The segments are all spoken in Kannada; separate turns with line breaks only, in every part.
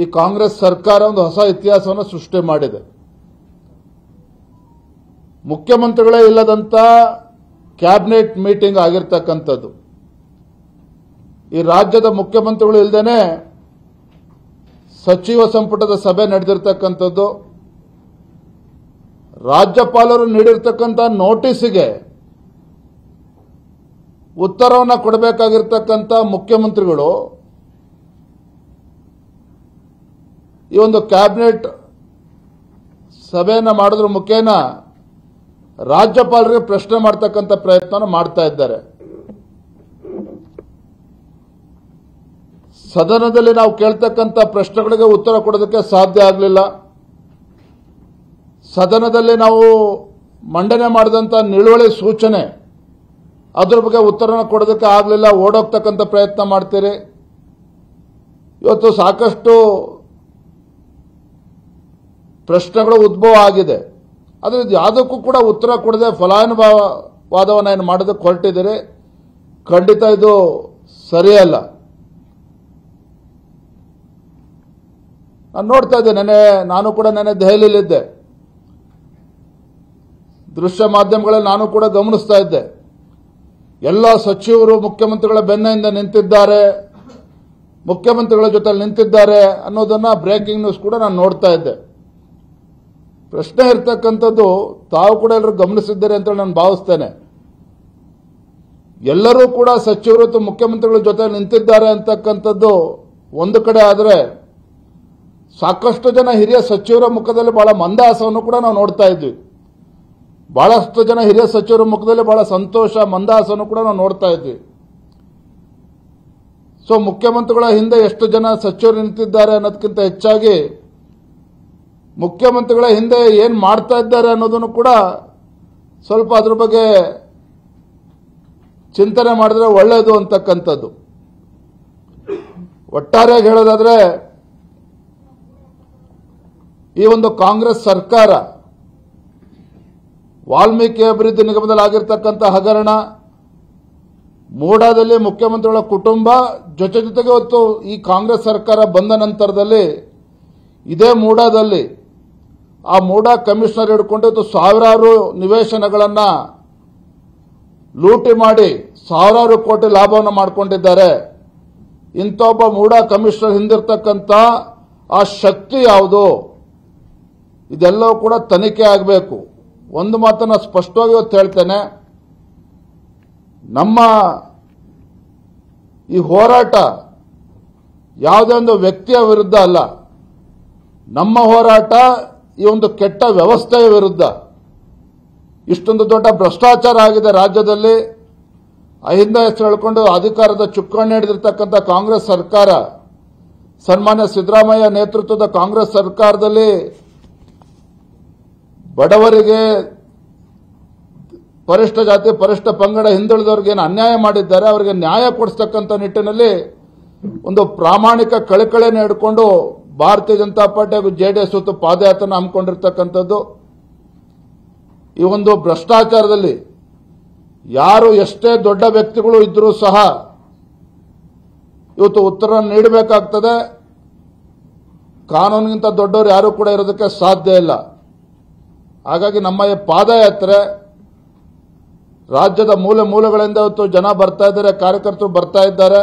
ಈ ಕಾಂಗ್ರೆಸ್ ಸರ್ಕಾರ ಒಂದು ಹೊಸ ಇತಿಹಾಸವನ್ನು ಸೃಷ್ಟಿ ಮಾಡಿದೆ ಮುಖ್ಯಮಂತ್ರಿಗಳೇ ಇಲ್ಲದಂತ ಕ್ಯಾಬಿನೆಟ್ ಮೀಟಿಂಗ್ ಆಗಿರ್ತಕ್ಕಂಥದ್ದು ಈ ರಾಜ್ಯದ ಮುಖ್ಯಮಂತ್ರಿಗಳು ಇಲ್ಲದೇನೆ ಸಚಿವ ಸಂಪುಟದ ಸಭೆ ನಡೆದಿರ್ತಕ್ಕಂಥದ್ದು ರಾಜ್ಯಪಾಲರು ನೀಡಿರ್ತಕ್ಕಂಥ ನೋಟಿಸ್ಗೆ ಉತ್ತರವನ್ನು ಕೊಡಬೇಕಾಗಿರ್ತಕ್ಕಂಥ ಮುಖ್ಯಮಂತ್ರಿಗಳು ಈ ಒಂದು ಕ್ಯಾಬಿನೆಟ್ ಸಭೆಯನ್ನು ಮಾಡಿದ್ರ ಮುಖೇನ ರಾಜ್ಯಪಾಲರಿಗೆ ಪ್ರಶ್ನೆ ಮಾಡ್ತಕ್ಕಂಥ ಪ್ರಯತ್ನ ಮಾಡ್ತಾ ಇದ್ದಾರೆ ಸದನದಲ್ಲಿ ನಾವು ಕೇಳ್ತಕ್ಕಂಥ ಪ್ರಶ್ನೆಗಳಿಗೆ ಉತ್ತರ ಕೊಡೋದಕ್ಕೆ ಸಾಧ್ಯ ಆಗಲಿಲ್ಲ ಸದನದಲ್ಲಿ ನಾವು ಮಂಡನೆ ಮಾಡಿದಂಥ ನಿಳುವಳಿ ಸೂಚನೆ ಅದ್ರ ಬಗ್ಗೆ ಉತ್ತರನ ಕೊಡೋದಕ್ಕೆ ಆಗಲಿಲ್ಲ ಓಡೋಗ್ತಕ್ಕಂಥ ಪ್ರಯತ್ನ ಮಾಡ್ತೀರಿ ಇವತ್ತು ಸಾಕಷ್ಟು ಪ್ರಶ್ನೆಗಳು ಉದ್ಭವ ಆಗಿದೆ ಅದು ಯಾವುದಕ್ಕೂ ಕೂಡ ಉತ್ತರ ಕೊಡದೆ ವಾದವನ್ನು ಏನು ಮಾಡೋದಕ್ಕೆ ಹೊರಟಿದ್ದೀರಿ ಖಂಡಿತ ಇದು ಸರಿಯಲ್ಲ ನಾನು ನೋಡ್ತಾ ಇದ್ದೆ ನೆನೆ ನಾನು ಕೂಡ ನೆನೆ ದೆಹಲಿಯಲ್ಲಿದ್ದೆ ದೃಶ್ಯ ಮಾಧ್ಯಮಗಳಲ್ಲಿ ನಾನು ಕೂಡ ಗಮನಿಸ್ತಾ ಇದ್ದೆ ಎಲ್ಲ ಸಚಿವರು ಮುಖ್ಯಮಂತ್ರಿಗಳ ಬೆನ್ನೆಯಿಂದ ನಿಂತಿದ್ದಾರೆ ಮುಖ್ಯಮಂತ್ರಿಗಳ ಜೊತೆ ನಿಂತಿದ್ದಾರೆ ಅನ್ನೋದನ್ನು ಬ್ರೇಕಿಂಗ್ ನ್ಯೂಸ್ ಕೂಡ ನಾನು ನೋಡ್ತಾ ಇದ್ದೆ ಪ್ರಶ್ನೆ ಇರ್ತಕ್ಕಂಥದ್ದು ತಾವು ಕೂಡ ಎಲ್ಲರೂ ಗಮನಿಸಿದ್ದಾರೆ ಅಂತ ನಾನು ಭಾವಿಸ್ತೇನೆ ಎಲ್ಲರೂ ಕೂಡ ಸಚಿವರು ಮತ್ತು ಮುಖ್ಯಮಂತ್ರಿಗಳ ಜೊತೆ ನಿಂತಿದ್ದಾರೆ ಅಂತಕ್ಕಂಥದ್ದು ಒಂದು ಕಡೆ ಆದರೆ ಸಾಕಷ್ಟು ಜನ ಹಿರಿಯ ಸಚಿವರ ಮುಖದಲ್ಲಿ ಬಹಳ ಮಂದಹಾಸವನ್ನು ಕೂಡ ನಾವು ನೋಡ್ತಾ ಇದ್ವಿ ಬಹಳಷ್ಟು ಜನ ಹಿರಿಯ ಸಚಿವರ ಮುಖದಲ್ಲಿ ಬಹಳ ಸಂತೋಷ ಮಂದಹಾಸವನ್ನು ಕೂಡ ನಾವು ನೋಡ್ತಾ ಇದ್ವಿ ಸೊ ಮುಖ್ಯಮಂತ್ರಿಗಳ ಹಿಂದೆ ಎಷ್ಟು ಜನ ಸಚಿವರು ನಿಂತಿದ್ದಾರೆ ಅನ್ನೋದಕ್ಕಿಂತ ಹೆಚ್ಚಾಗಿ ಮುಖ್ಯಮಂತ್ರಿಗಳ ಹಿಂದೆ ಏನು ಮಾಡ್ತಾ ಇದ್ದಾರೆ ಅನ್ನೋದನ್ನು ಕೂಡ ಸ್ವಲ್ಪ ಅದ್ರ ಬಗ್ಗೆ ಚಿಂತನೆ ಮಾಡಿದ್ರೆ ಒಳ್ಳೆಯದು ಅಂತಕ್ಕಂಥದ್ದು ಒಟ್ಟಾರೆಯಾಗಿ ಹೇಳೋದಾದರೆ ಈ ಒಂದು ಕಾಂಗ್ರೆಸ್ ಸರ್ಕಾರ ವಾಲ್ಮೀಕಿ ಅಭಿವೃದ್ಧಿ ನಿಗಮದಲ್ಲಿ ಆಗಿರ್ತಕ್ಕಂಥ ಹಗರಣ ಮೂಡಾದಲ್ಲಿ ಮುಖ್ಯಮಂತ್ರಿಗಳ ಕುಟುಂಬ ಜೊತೆ ಜೊತೆಗೆ ಹೊತ್ತು ಈ ಕಾಂಗ್ರೆಸ್ ಸರ್ಕಾರ ಬಂದ ನಂತರದಲ್ಲಿ ಇದೇ ಮೂಡಾದಲ್ಲಿ ಆ ಮೂಡಾ ಕಮಿಷನರ್ ಹಿಡ್ಕೊಂಡಿದ್ದು ಸಾವಿರಾರು ನಿವೇಶನಗಳನ್ನು ಲೂಟಿ ಮಾಡಿ ಸಾವಿರಾರು ಕೋಟಿ ಲಾಭವನ್ನು ಮಾಡಿಕೊಂಡಿದ್ದಾರೆ ಇಂಥ ಒಬ್ಬ ಮೂಡಾ ಕಮಿಷನರ್ ಹಿಂದಿರ್ತಕ್ಕಂಥ ಆ ಶಕ್ತಿ ಯಾವುದು ಇದೆಲ್ಲವೂ ಕೂಡ ತನಿಖೆ ಆಗಬೇಕು ಒಂದು ಮಾತನ್ನು ಸ್ಪಷ್ಟವಾಗಿ ಇವತ್ತು ಹೇಳ್ತೇನೆ ನಮ್ಮ ಈ ಹೋರಾಟ ಯಾವುದೇ ಒಂದು ವ್ಯಕ್ತಿಯ ವಿರುದ್ಧ ಅಲ್ಲ ನಮ್ಮ ಹೋರಾಟ ಈ ಒಂದು ಕೆಟ್ಟ ವ್ಯವಸ್ಥೆಯ ವಿರುದ್ಧ ಇಷ್ಟೊಂದು ದೊಡ್ಡ ಭ್ರಷ್ಟಾಚಾರ ಆಗಿದೆ ರಾಜ್ಯದಲ್ಲಿ ಅಹಿಂದ ಹೆಸರು ಹೇಳಿಕೊಂಡು ಅಧಿಕಾರದ ಚುಕ್ಕಾಣಿ ಹಿಡಿದಿರ್ತಕ್ಕಂಥ ಕಾಂಗ್ರೆಸ್ ಸರ್ಕಾರ ಸನ್ಮಾನ್ಯ ಸಿದ್ದರಾಮಯ್ಯ ನೇತೃತ್ವದ ಕಾಂಗ್ರೆಸ್ ಸರ್ಕಾರದಲ್ಲಿ ಬಡವರಿಗೆ ಪರಿಷ್ಠ ಜಾತಿ ಪರಿಷ್ಠ ಪಂಗಡ ಹಿಂದುಳಿದವರಿಗೆ ಏನು ಅನ್ಯಾಯ ಮಾಡಿದ್ದಾರೆ ಅವರಿಗೆ ನ್ಯಾಯ ಕೊಡಿಸ್ತಕ್ಕಂಥ ನಿಟ್ಟಿನಲ್ಲಿ ಒಂದು ಪ್ರಾಮಾಣಿಕ ಕಳಕಳಿಯನ್ನು ಹಿಡ್ಕೊಂಡು ಭಾರತೀಯ ಜನತಾ ಪಾರ್ಟಿ ಹಾಗೂ ಜೆಡಿಎಸ್ ಹೊತ್ತು ಪಾದಯಾತ್ರೆ ಹಮ್ಮಿಕೊಂಡಿರ್ತಕ್ಕಂಥದ್ದು ಈ ಒಂದು ಭ್ರಷ್ಟಾಚಾರದಲ್ಲಿ ಯಾರು ಎಷ್ಟೇ ದೊಡ್ಡ ವ್ಯಕ್ತಿಗಳು ಇದ್ದರೂ ಸಹ ಇವತ್ತು ಉತ್ತರ ನೀಡಬೇಕಾಗ್ತದೆ ಕಾನೂನಿಗಿಂತ ದೊಡ್ಡವರು ಯಾರೂ ಕೂಡ ಇರೋದಕ್ಕೆ ಸಾಧ್ಯ ಇಲ್ಲ ಹಾಗಾಗಿ ನಮ್ಮ ಈ ಪಾದಯಾತ್ರೆ ರಾಜ್ಯದ ಮೂಲೆ ಮೂಲೆಗಳಿಂದ ಇವತ್ತು ಜನ ಬರ್ತಾ ಇದ್ದಾರೆ ಕಾರ್ಯಕರ್ತರು ಬರ್ತಾ ಇದ್ದಾರೆ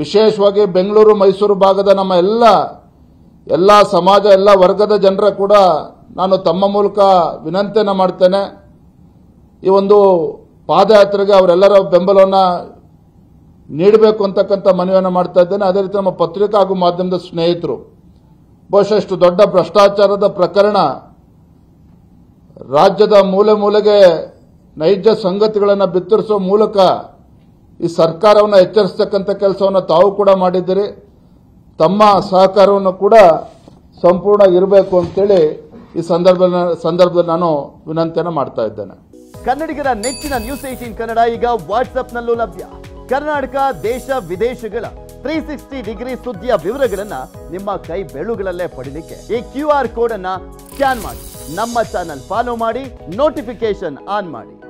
ವಿಶೇಷವಾಗಿ ಬೆಂಗಳೂರು ಮೈಸೂರು ಭಾಗದ ನಮ್ಮ ಎಲ್ಲ ಎಲ್ಲ ಸಮಾಜ ಎಲ್ಲ ವರ್ಗದ ಜನರ ಕೂಡ ನಾನು ತಮ್ಮ ಮೂಲಕ ವಿನಂತಿಯನ್ನು ಮಾಡ್ತೇನೆ ಈ ಒಂದು ಪಾದಯಾತ್ರೆಗೆ ಅವರೆಲ್ಲರ ಬೆಂಬಲವನ್ನು ನೀಡಬೇಕು ಅಂತಕ್ಕಂಥ ಮನವಿಯನ್ನು ಮಾಡ್ತಾ ಇದ್ದೇನೆ ಅದೇ ರೀತಿ ನಮ್ಮ ಪತ್ರಿಕಾ ಹಾಗೂ ಮಾಧ್ಯಮದ ಸ್ನೇಹಿತರು ಬಹುಶಃ ದೊಡ್ಡ ಭ್ರಷ್ಟಾಚಾರದ ಪ್ರಕರಣ ರಾಜ್ಯದ ಮೂಲೆ ಮೂಲೆಗೆ ನೈಜ ಸಂಗತಿಗಳನ್ನು ಬಿತ್ತರಿಸುವ ಮೂಲಕ ಈ ಸರ್ಕಾರವನ್ನು ಎಚ್ಚರಿಸ್ತಕ್ಕಂಥ ಕೆಲಸವನ್ನು ತಾವು ಕೂಡ ಮಾಡಿದ್ದೀರಿ ತಮ್ಮ ಸಹಕಾರವನ್ನು ಕೂಡ ಸಂಪೂರ್ಣ ಇರಬೇಕು ಅಂತೇಳಿ ಈ ಸಂದರ್ಭ ಸಂದರ್ಭದಲ್ಲಿ ನಾನು ವಿನಂತಿಯನ್ನು ಮಾಡ್ತಾ ಇದ್ದೇನೆ ಕನ್ನಡಿಗರ ನೆಚ್ಚಿನ ನ್ಯೂಸ್ ಏಟೀನ್ ಕನ್ನಡ ಈಗ ವಾಟ್ಸ್ಆಪ್ನಲ್ಲೂ ಲಭ್ಯ ಕರ್ನಾಟಕ ದೇಶ ವಿದೇಶಗಳ ತ್ರೀ ಸಿಕ್ಸ್ಟಿ ಡಿಗ್ರಿ ಸುದ್ದಿಯ ವಿವರಗಳನ್ನ ನಿಮ್ಮ ಕೈ ಬೆಳುಗಳಲ್ಲೇ ಪಡಿಲಿಕ್ಕೆ ಈ ಕ್ಯೂ ಆರ್ ಕೋಡ್ ಅನ್ನ ಸ್ಕ್ಯಾನ್ ಮಾಡಿ ನಮ್ಮ ಚಾನಲ್ ಫಾಲೋ ಮಾಡಿ ನೋಟಿಫಿಕೇಶನ್ ಆನ್ ಮಾಡಿ